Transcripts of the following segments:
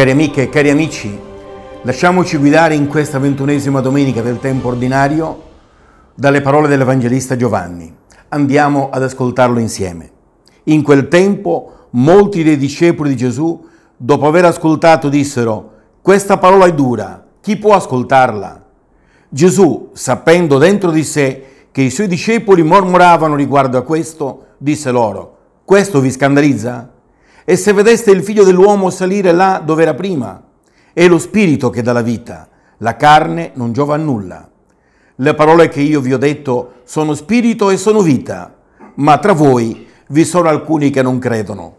Cari amiche e cari amici, lasciamoci guidare in questa ventunesima domenica del tempo ordinario dalle parole dell'Evangelista Giovanni. Andiamo ad ascoltarlo insieme. In quel tempo molti dei discepoli di Gesù, dopo aver ascoltato, dissero, questa parola è dura, chi può ascoltarla? Gesù, sapendo dentro di sé che i suoi discepoli mormoravano riguardo a questo, disse loro, questo vi scandalizza? E se vedeste il figlio dell'uomo salire là dove era prima, è lo spirito che dà la vita, la carne non giova a nulla. Le parole che io vi ho detto sono spirito e sono vita, ma tra voi vi sono alcuni che non credono.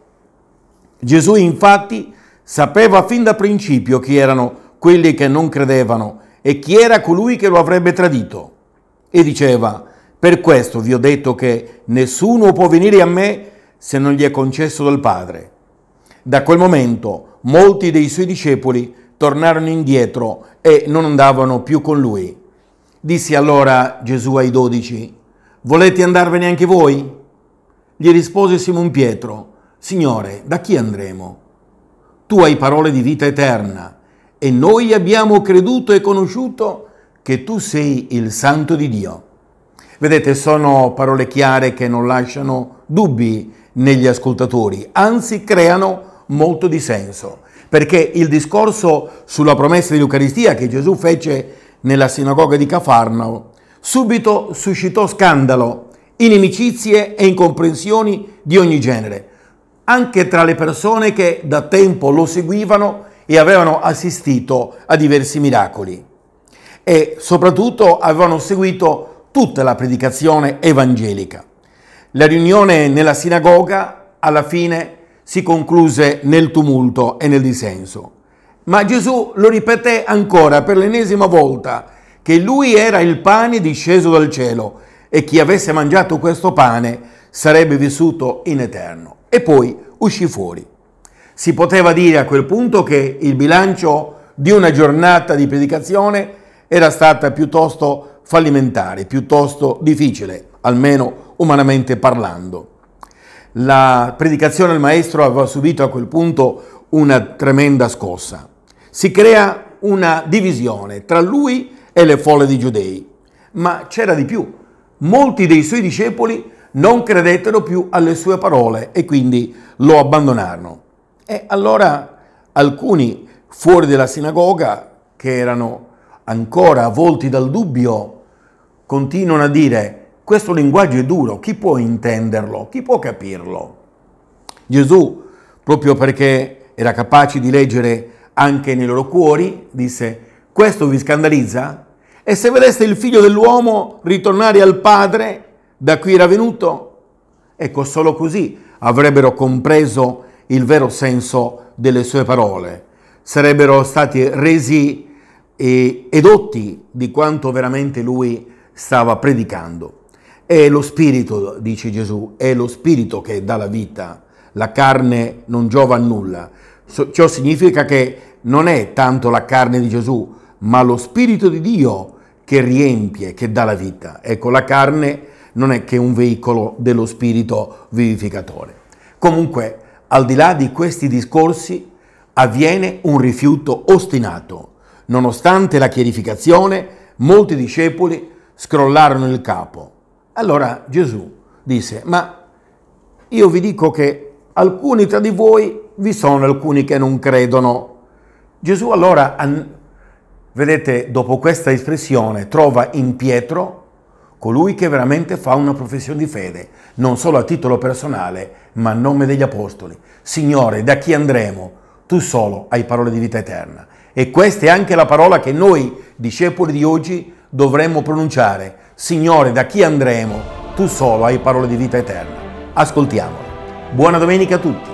Gesù infatti sapeva fin da principio chi erano quelli che non credevano e chi era colui che lo avrebbe tradito. E diceva, per questo vi ho detto che nessuno può venire a me se non gli è concesso dal Padre. Da quel momento molti dei suoi discepoli tornarono indietro e non andavano più con lui. Disse allora Gesù ai dodici, volete andarvene anche voi? Gli rispose Simon Pietro, Signore, da chi andremo? Tu hai parole di vita eterna e noi abbiamo creduto e conosciuto che tu sei il Santo di Dio. Vedete, sono parole chiare che non lasciano dubbi negli ascoltatori, anzi creano molto di senso, perché il discorso sulla promessa dell'Eucaristia che Gesù fece nella sinagoga di Cafarnao subito suscitò scandalo, inimicizie e incomprensioni di ogni genere, anche tra le persone che da tempo lo seguivano e avevano assistito a diversi miracoli e soprattutto avevano seguito tutta la predicazione evangelica. La riunione nella sinagoga alla fine si concluse nel tumulto e nel dissenso. Ma Gesù lo ripeté ancora per l'ennesima volta che lui era il pane disceso dal cielo e chi avesse mangiato questo pane sarebbe vissuto in eterno. E poi uscì fuori. Si poteva dire a quel punto che il bilancio di una giornata di predicazione era stata piuttosto fallimentare, piuttosto difficile, almeno umanamente parlando. La predicazione al maestro aveva subito a quel punto una tremenda scossa. Si crea una divisione tra lui e le folle di giudei. Ma c'era di più. Molti dei suoi discepoli non credettero più alle sue parole e quindi lo abbandonarono. E allora alcuni fuori della sinagoga, che erano ancora avvolti dal dubbio, continuano a dire questo linguaggio è duro, chi può intenderlo? Chi può capirlo? Gesù, proprio perché era capace di leggere anche nei loro cuori, disse, questo vi scandalizza? E se vedeste il figlio dell'uomo ritornare al Padre da cui era venuto? Ecco, solo così avrebbero compreso il vero senso delle sue parole, sarebbero stati resi eh, edotti di quanto veramente lui stava predicando. È lo spirito, dice Gesù, è lo spirito che dà la vita, la carne non giova a nulla. Ciò significa che non è tanto la carne di Gesù, ma lo spirito di Dio che riempie, che dà la vita. Ecco, la carne non è che un veicolo dello spirito vivificatore. Comunque, al di là di questi discorsi, avviene un rifiuto ostinato. Nonostante la chiarificazione, molti discepoli scrollarono il capo allora Gesù disse, ma io vi dico che alcuni tra di voi vi sono alcuni che non credono. Gesù allora, vedete, dopo questa espressione trova in Pietro colui che veramente fa una professione di fede, non solo a titolo personale, ma a nome degli apostoli. Signore, da chi andremo? Tu solo hai parole di vita eterna. E questa è anche la parola che noi, discepoli di oggi, dovremmo pronunciare. Signore, da chi andremo? Tu solo hai parole di vita eterna. Ascoltiamolo. Buona domenica a tutti.